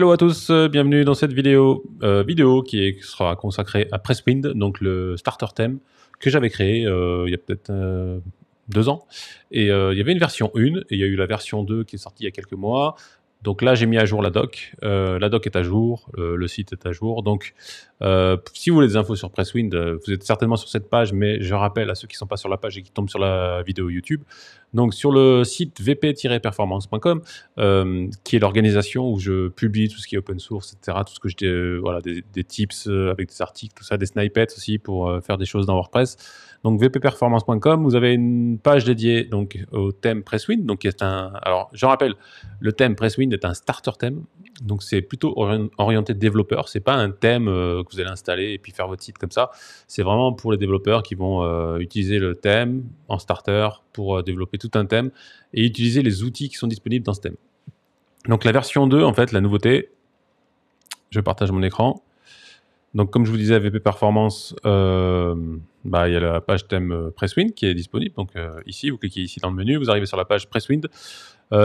Hello à tous, euh, bienvenue dans cette vidéo, euh, vidéo qui sera consacrée à Presswind, donc le starter theme que j'avais créé euh, il y a peut-être deux ans. Et il y avait une version 1, et il y a eu la version 2 qui est sortie il y a quelques mois, donc là, j'ai mis à jour la doc. Euh, la doc est à jour, euh, le site est à jour. Donc, euh, si vous voulez des infos sur Presswind, vous êtes certainement sur cette page, mais je rappelle à ceux qui ne sont pas sur la page et qui tombent sur la vidéo YouTube. Donc, sur le site vp-performance.com, qui est l'organisation où je publie tout ce qui est open source, etc., tout ce que je voilà, des, tips avec des articles, tout ça, des snippets aussi pour faire des choses dans WordPress. Donc vpperformance.com, vous avez une page dédiée donc au thème Presswind, donc Alors, je rappelle, le thème Presswind est un starter thème, donc c'est plutôt orienté développeur. C'est pas un thème euh, que vous allez installer et puis faire votre site comme ça. C'est vraiment pour les développeurs qui vont euh, utiliser le thème en starter pour euh, développer tout un thème et utiliser les outils qui sont disponibles dans ce thème. Donc la version 2, en fait, la nouveauté, je partage mon écran. Donc, comme je vous disais, VP Performance, euh, bah, il y a la page thème euh, Presswind qui est disponible. Donc, euh, ici, vous cliquez ici dans le menu, vous arrivez sur la page Presswind.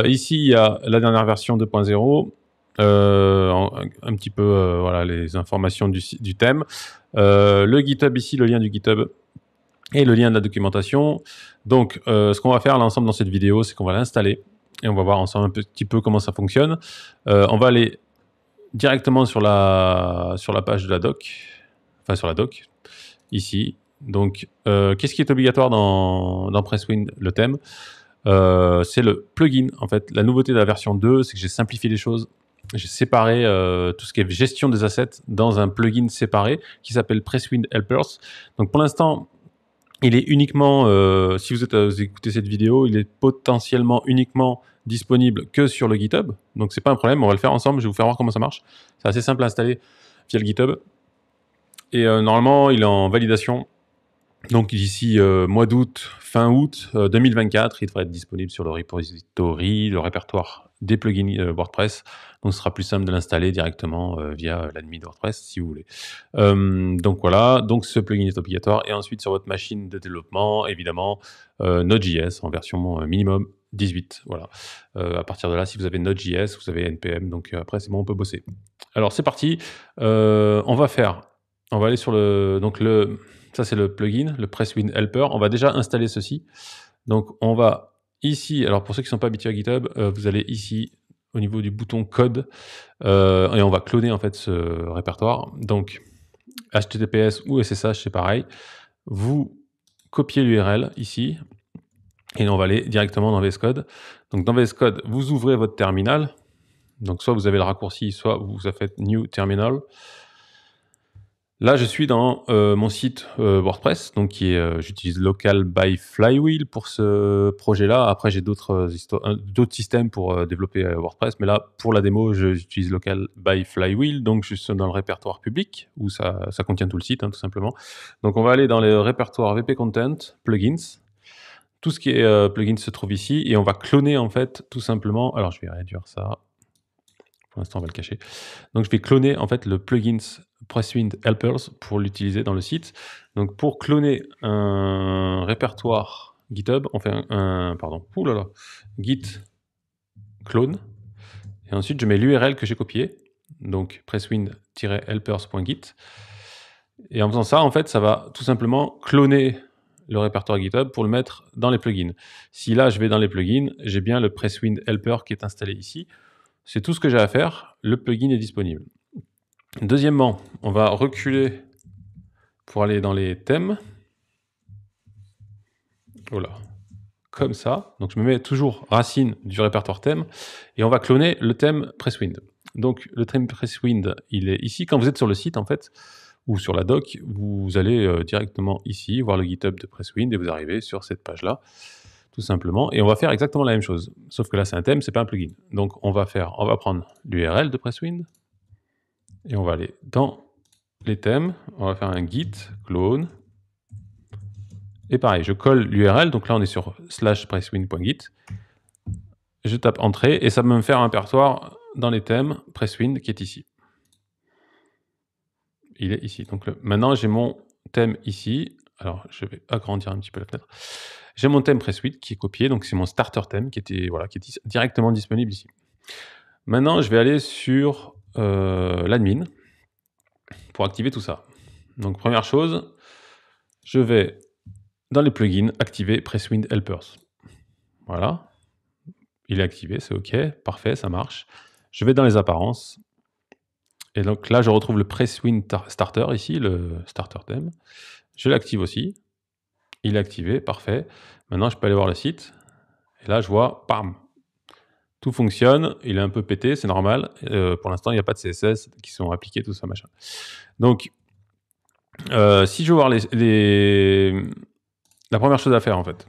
ici, il y a la dernière version 2.0. Un, petit peu voilà les informations du, du thème le GitHub ici le lien du GitHub et le lien de la documentation donc ce qu'on va faire l'ensemble dans cette vidéo c'est qu'on va l'installer et on va voir ensemble un petit peu comment ça fonctionne on va aller directement sur la, sur la page de la doc, enfin sur la doc, ici. Donc, euh, qu'est-ce qui est obligatoire dans, dans Presswind, le thème euh, C'est le plugin, en fait. La nouveauté de la version 2, c'est que j'ai simplifié les choses. J'ai séparé euh, tout ce qui est gestion des assets dans un plugin séparé qui s'appelle Presswind Helpers. Donc, pour l'instant, il est uniquement, si vous, êtes, vous écoutez cette vidéo, il est potentiellement uniquement disponible que sur le GitHub. Donc c'est pas un problème, on va le faire ensemble, je vais vous faire voir comment ça marche. C'est assez simple à installer via le GitHub. Et euh, normalement, il est en validation. Donc d'ici euh, mois d'août, fin août 2024, euh, il devrait être disponible sur le repository, le répertoire des plugins WordPress. Donc ce sera plus simple de l'installer directement via l'admin de WordPress si vous voulez. donc voilà, donc ce plugin est obligatoire. Et ensuite sur votre machine de développement, évidemment, Node.js en version minimum 18. Voilà. Euh, à partir de là, si vous avez Node.js, vous avez NPM. Donc euh, après, c'est bon, on peut bosser. Alors c'est parti. Euh, on va faire. On va aller sur le. Donc le. Ça, c'est le plugin, le PressWin Helper. On va déjà installer ceci. Donc on va ici. Alors pour ceux qui ne sont pas habitués à GitHub, vous allez ici au niveau du bouton code et on va cloner en fait ce répertoire. Donc HTTPS ou SSH, c'est pareil. Vous copiez l'URL ici et on va aller directement dans VS Code. Donc dans VS Code, vous ouvrez votre terminal. Donc soit vous avez le raccourci, soit vous faites New Terminal. Là, je suis dans euh, mon site euh, WordPress, donc euh, j'utilise Local by Flywheel pour ce projet-là. Après, j'ai d'autres systèmes pour développer WordPress, mais là, pour la démo, j'utilise Local by Flywheel, donc je suis dans le répertoire public où ça, contient tout le site, hein, tout simplement. Donc, on va aller dans le répertoire VP Content, Plugins, tout ce qui est plugins euh, plugin se trouve ici et on va cloner en fait tout simplement. Alors je vais réduire ça. Pour l'instant, on va le cacher. Donc je vais cloner en fait le plugin Presswind Helpers pour l'utiliser dans le site. Donc pour cloner un répertoire GitHub, on fait un, pardon, Ouh là git clone et ensuite je mets l'URL que j'ai copié. Donc presswind-helpers.git et en faisant ça, en fait, ça va tout simplement cloner le répertoire GitHub pour le mettre dans les plugins. Si là, je vais dans les plugins, j'ai bien le Presswind Helper qui est installé ici. C'est tout ce que j'ai à faire. Le plugin est disponible. Deuxièmement, on va reculer pour aller dans les thèmes. Voilà, oh comme ça. Donc je me mets toujours racine du répertoire thème et on va cloner le thème Presswind. Donc le thème Presswind, il est ici. Quand vous êtes sur le site, en fait, ou sur la doc, vous allez euh, directement ici voir le GitHub de Presswind et vous arrivez sur cette page-là, tout simplement. Et on va faire exactement la même chose, sauf que là c'est un thème, c'est pas un plugin. Donc on va faire, on va prendre l'URL de Presswind et on va aller dans les thèmes, on va faire un git clone. Et pareil, je colle l'URL, donc là on est sur slash presswind.git. Je tape entrée et ça va me faire un répertoire dans les thèmes presswind qui est ici il est ici. Donc maintenant, j'ai mon thème ici. Alors, je vais agrandir un petit peu la fenêtre. J'ai mon thème Presuite qui est copié, donc c'est mon starter thème qui, était, voilà, qui est directement disponible ici. Maintenant, je vais aller sur euh, l'admin pour activer tout ça. Donc, première chose, je vais dans les plugins activer Presswind Helpers. Voilà. Il est activé, c'est OK. Parfait, ça marche. Je vais dans les apparences et donc là, je retrouve le Winter Starter ici, le Starter Theme. Je l'active aussi. Il est activé, parfait. Maintenant, je peux aller voir le site. Et là, je vois, bam, tout fonctionne. Il est un peu pété, c'est normal. Euh, pour l'instant, il n'y a pas de CSS qui sont appliqués, tout ça, machin. Donc, euh, si je veux voir les, les, la première chose à faire, en fait,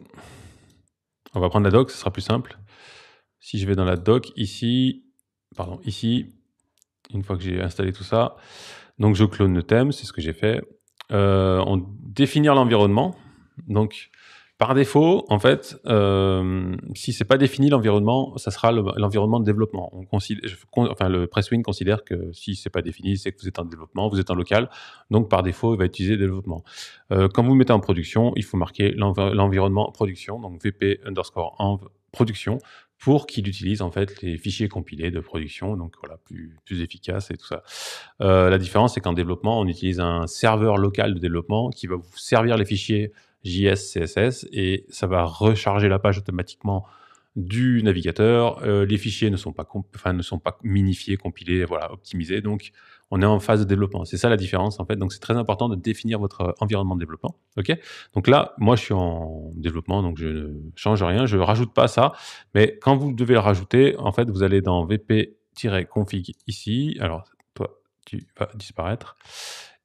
on va prendre la doc, ce sera plus simple. Si je vais dans la doc, ici, pardon, ici, une fois que j'ai installé tout ça. Donc je clone le thème, c'est ce que j'ai fait. Euh, on définir l'environnement. Donc par défaut, en fait, euh, si c'est pas défini l'environnement, ça sera l'environnement de développement. enfin, le Presswin considère que si c'est pas défini, c'est que vous êtes en développement, vous êtes en local, donc par défaut, il va utiliser développement. Euh, quand vous mettez en production, il faut marquer l'environnement production, donc vp underscore env production pour qu'il utilise en fait les fichiers compilés de production, donc voilà, plus, plus efficace et tout ça. Euh, la différence, c'est qu'en développement, on utilise un serveur local de développement qui va vous servir les fichiers JS, CSS, et ça va recharger la page automatiquement du navigateur. Euh, les fichiers ne sont pas, ne sont pas minifiés, compilés, voilà, optimisés, donc on est en phase de développement. C'est ça la différence en fait. Donc c'est très important de définir votre euh, environnement de développement. Ok. Donc là, moi je suis en développement, donc je ne change rien, je rajoute pas ça. Mais quand vous devez le rajouter, en fait, vous allez dans vp-config ici. Alors toi, tu vas disparaître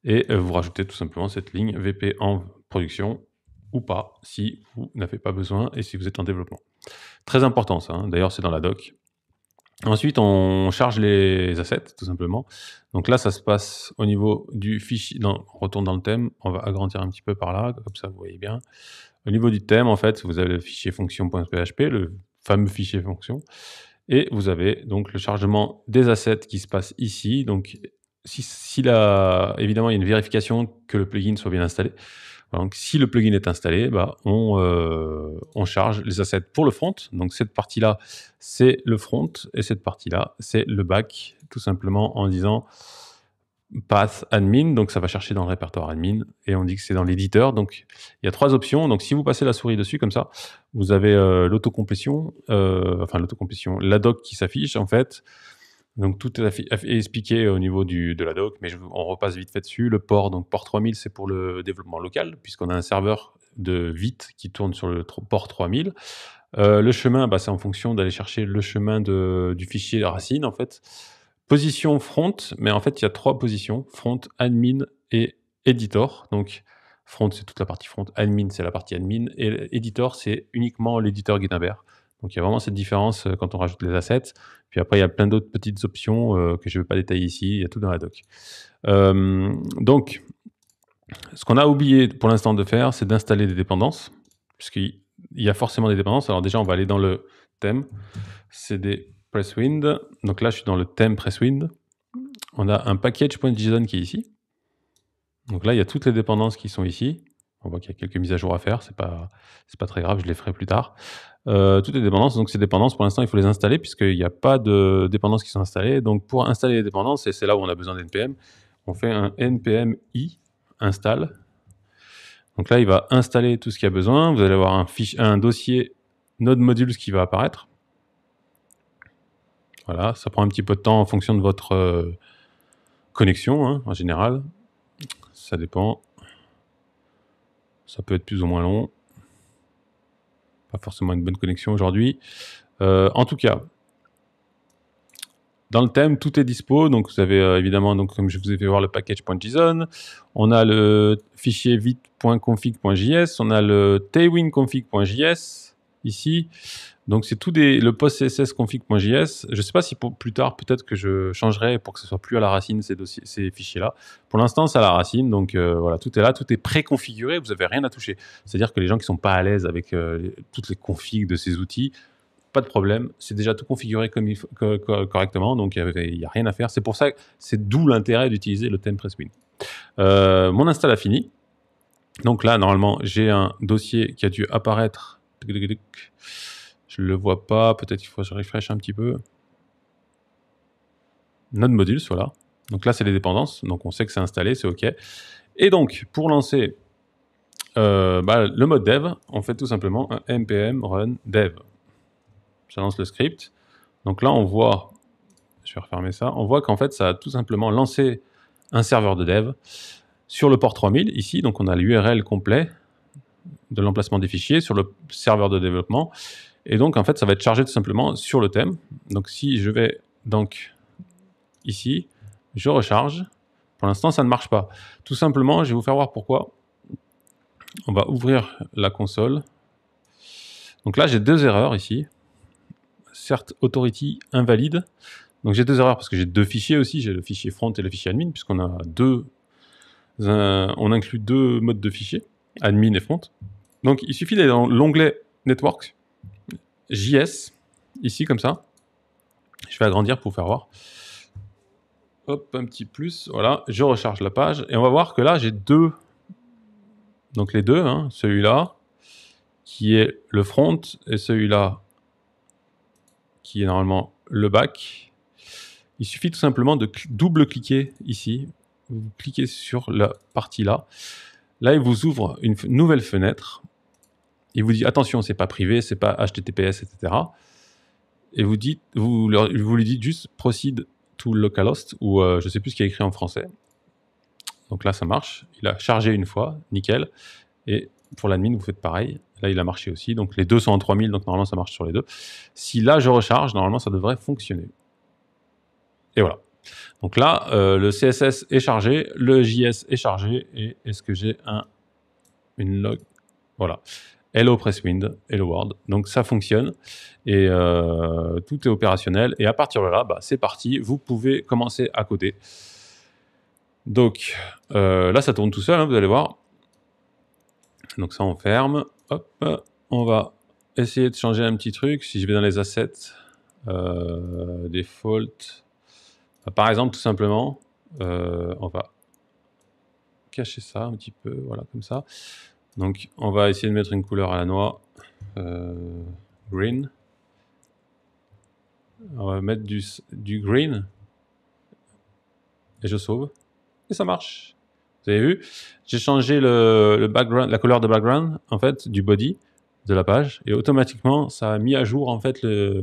et euh, vous rajoutez tout simplement cette ligne vp en production ou pas si vous n'avez pas besoin et si vous êtes en développement. Très important ça, hein. d'ailleurs c'est dans la doc, Ensuite, on charge les assets, tout simplement. Donc là, ça se passe au niveau du fichier. on retourne dans le thème. On va agrandir un petit peu par là, comme ça, vous voyez bien. Au niveau du thème, en fait, vous avez le fichier fonction.php, le fameux fichier fonction. Et vous avez donc le chargement des assets qui se passe ici. Donc, si, si évidemment, il y a une vérification que le plugin soit bien installé. Donc, si le plugin est installé, bah, euh, on, charge les assets pour le front. Donc, cette partie-là, c'est le front et cette partie-là, c'est le back, tout simplement en disant path admin. Donc, ça va chercher dans le répertoire admin et on dit que c'est dans l'éditeur. Donc, il y a trois options. Donc, si vous passez la souris dessus comme ça, vous avez euh, l'autocomplétion, euh, enfin l'autocomplétion, la doc qui s'affiche en fait. Donc tout est expliqué au niveau de la doc, mais on repasse vite fait dessus. Le port, donc port 3000, c'est pour le développement local, puisqu'on a un serveur de vite qui tourne sur le port 3000. Euh, le chemin, bah, c'est en fonction d'aller chercher le chemin du fichier racine, en fait. Position front, mais en fait, il y a trois positions, front, admin et editor. Donc, front, c'est toute la partie front, admin, c'est la partie admin, et editor, c'est uniquement l'éditeur Gutenberg. Donc il y a vraiment cette différence euh, quand on rajoute les assets. Puis après, il y a plein d'autres petites options euh, que je ne vais pas détailler ici. Il y a tout dans la doc. Euh, donc, ce qu'on a oublié pour l'instant de faire, c'est d'installer des dépendances, puisqu'il y a forcément des dépendances. Alors déjà, on va aller dans le thème. C'est des Presswind. Donc là, je suis dans le thème Presswind. On a un package.json qui est ici. Donc là, il y a toutes les dépendances qui sont ici. On voit qu'il y a quelques mises à jour à faire, c'est pas, pas très grave, je les ferai plus tard. Euh, toutes les dépendances, donc ces dépendances, pour l'instant, il faut les installer puisqu'il n'y a pas de dépendances qui sont installées. Donc pour installer les dépendances, et c'est là où on a besoin d'NPM, on fait un npm i install. Donc là, il va installer tout ce qu'il a besoin. Vous allez avoir un, un dossier node modules qui va apparaître. Voilà, ça prend un petit peu de temps en fonction de votre euh, connexion, hein, en général. Ça dépend. Ça peut être plus ou moins long pas forcément une bonne connexion aujourd'hui. Euh, en tout cas, dans le thème, tout est dispo. Donc, vous avez euh, évidemment, donc, comme je vous ai fait voir, le package.json. On a le fichier vite.config.js. On a le tailwind.config.js ici. Donc c'est tout des, le post CSS config.js. Je ne sais pas si plus tard peut-être que je changerai pour que ce soit plus à la racine ces, ces fichiers-là. Pour l'instant c'est à la racine, donc euh, voilà tout est là, tout est préconfiguré, vous n'avez rien à toucher. C'est-à-dire que les gens qui sont pas à l'aise avec euh, toutes les configs de ces outils, pas de problème, c'est déjà tout configuré correctement, donc il n'y a, rien à faire. C'est pour ça, c'est d'où l'intérêt d'utiliser le theme Presswin. Euh, mon install a fini. Donc là, normalement, j'ai un dossier qui a dû apparaître je le vois pas. Peut-être qu'il faut que je refresh un petit peu. Notre module, voilà. Donc là, c'est les dépendances. Donc on sait que c'est installé, c'est OK. Et donc, pour lancer euh, bah, le mode dev, on fait tout simplement un npm run dev. Ça lance le script. Donc là, on voit, je vais refermer ça, on voit qu'en fait, ça a tout simplement lancé un serveur de dev sur le port 3000 ici. Donc on a l'URL complet de l'emplacement des fichiers sur le serveur de développement. Et donc, en fait, ça va être chargé tout simplement sur le thème. Donc, si je vais donc ici, je recharge. Pour l'instant, ça ne marche pas. Tout simplement, je vais vous faire voir pourquoi. On va ouvrir la console. Donc là, j'ai deux erreurs ici. Certes, Authority invalide. Donc j'ai deux erreurs parce que j'ai deux fichiers aussi. J'ai le fichier front et le fichier admin puisqu'on a deux... Euh, on inclut deux modes de fichiers admin et front. Donc il suffit d'aller dans l'onglet Network, JS, ici comme ça. Je vais agrandir pour vous faire voir. Hop, un petit plus, voilà, je recharge la page, et on va voir que là j'ai deux, donc les deux, hein, celui-là, qui est le front, et celui-là, qui est normalement le back. Il suffit tout simplement de double-cliquer ici, vous cliquez sur la partie là, Là, il vous ouvre une nouvelle fenêtre. Il vous dit attention, c'est pas privé, c'est pas HTTPS, etc. Et vous, dites, vous, vous lui dites juste proceed to localhost ou euh, je sais plus ce qui est écrit en français. Donc là, ça marche. Il a chargé une fois, nickel. Et pour l'admin, vous faites pareil. Là, il a marché aussi. Donc les deux sont en 3000, donc normalement, ça marche sur les deux. Si là, je recharge, normalement, ça devrait fonctionner. Et voilà. Donc là, euh, le CSS est chargé, le JS est chargé, et est-ce que j'ai un, une log Voilà. Hello Presswind, Hello World. Donc ça fonctionne, et euh, tout est opérationnel. Et à partir de là, bah, c'est parti, vous pouvez commencer à côté. Donc euh, là, ça tourne tout seul, hein, vous allez voir. Donc ça, on ferme. Hop, on va essayer de changer un petit truc. Si je vais dans les assets, default, par exemple, tout simplement, euh, on va cacher ça un petit peu, voilà, comme ça. Donc, on va essayer de mettre une couleur à la noix, euh, green. On va mettre du, du green. Et je sauve. Et ça marche. Vous avez vu J'ai changé le, background, la couleur de background, en fait, du body de la page. Et automatiquement, ça a mis à jour, en fait, le,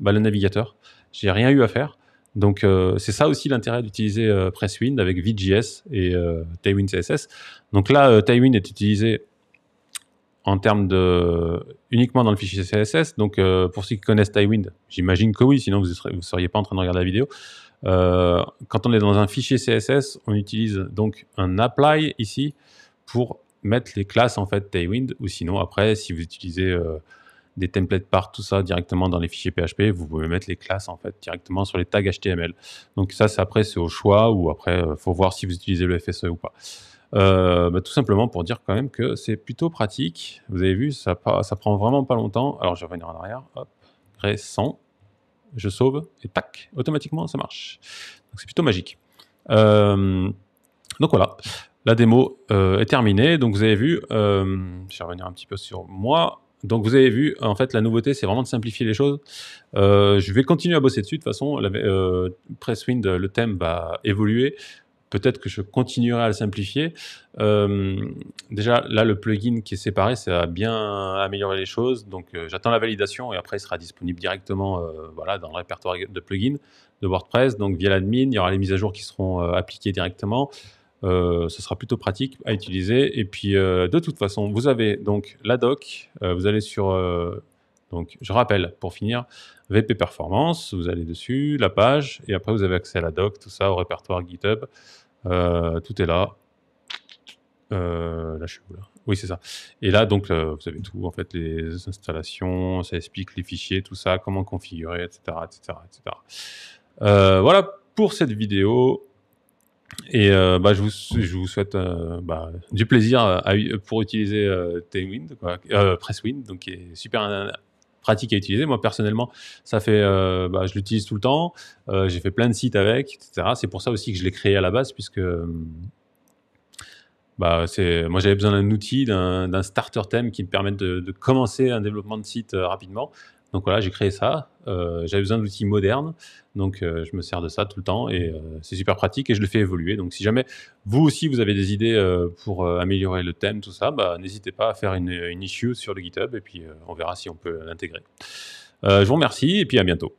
bah, le navigateur. J'ai rien eu à faire. Donc euh, c'est ça aussi l'intérêt d'utiliser euh, Presswind avec VGS et euh, Tailwind CSS. Donc là, Tailwind est utilisé en de uniquement dans le fichier CSS. Donc pour ceux qui connaissent Tailwind, j'imagine que oui, sinon vous ne seriez, seriez, pas en train de regarder la vidéo. quand on est dans un fichier CSS, on utilise donc un apply ici pour mettre les classes en fait Tailwind ou sinon après si vous utilisez des templates par tout ça directement dans les fichiers PHP. Vous pouvez mettre les classes en fait directement sur les tags HTML. Donc ça, c'est après c'est au choix ou après euh, faut voir si vous utilisez le FSE ou pas. Euh, bah, tout simplement pour dire quand même que c'est plutôt pratique. Vous avez vu, ça, ça prend vraiment pas longtemps. Alors je vais revenir en arrière. Hop, récent. Je sauve et tac, automatiquement ça marche. Donc c'est plutôt magique. Euh, donc voilà, la démo est terminée. Donc vous avez vu, je vais revenir un petit peu sur moi. Donc vous avez vu, en fait, la nouveauté, c'est vraiment de simplifier les choses. Euh, je vais continuer à bosser dessus. De toute façon, euh, Presswind, le thème va évoluer. Peut-être que je continuerai à le simplifier. Euh, déjà, là, le plugin qui est séparé, ça a bien amélioré les choses. Donc, j'attends la validation et après, il sera disponible directement voilà, dans le répertoire de plugins de WordPress. Donc, via l'admin, il y aura les mises à jour qui seront appliquées directement. Euh, ce sera plutôt pratique à utiliser. Et puis, euh, de toute façon, vous avez donc la doc, euh, vous allez sur donc, je rappelle, pour finir, VP Performance, vous allez dessus, la page, et après, vous avez accès à la doc, tout ça, au répertoire GitHub. tout est là. là, je suis où, là Oui, c'est ça. Et là, donc, vous avez tout, en fait, les installations, ça explique les fichiers, tout ça, comment configurer, etc., etc. voilà pour cette vidéo. Et euh, bah, je, vous, souhaite euh, bah, du plaisir euh, pour utiliser Presswind, donc qui est super pratique à utiliser. Moi personnellement, ça fait, bah, je l'utilise tout le temps. J'ai fait plein de sites avec, etc. C'est pour ça aussi que je l'ai créé à la base, puisque bah, moi j'avais besoin d'un outil, d'un starter theme qui me permette de, de, commencer un développement de site rapidement. Donc voilà, j'ai créé ça. Euh, j'avais besoin d'outils modernes, donc euh, je me sers de ça tout le temps et euh, c'est super pratique et je le fais évoluer. Donc si jamais vous aussi vous avez des idées pour améliorer le thème, tout ça, bah, n'hésitez pas à faire une, issue sur le GitHub et puis on verra si on peut l'intégrer. je vous remercie et puis à bientôt.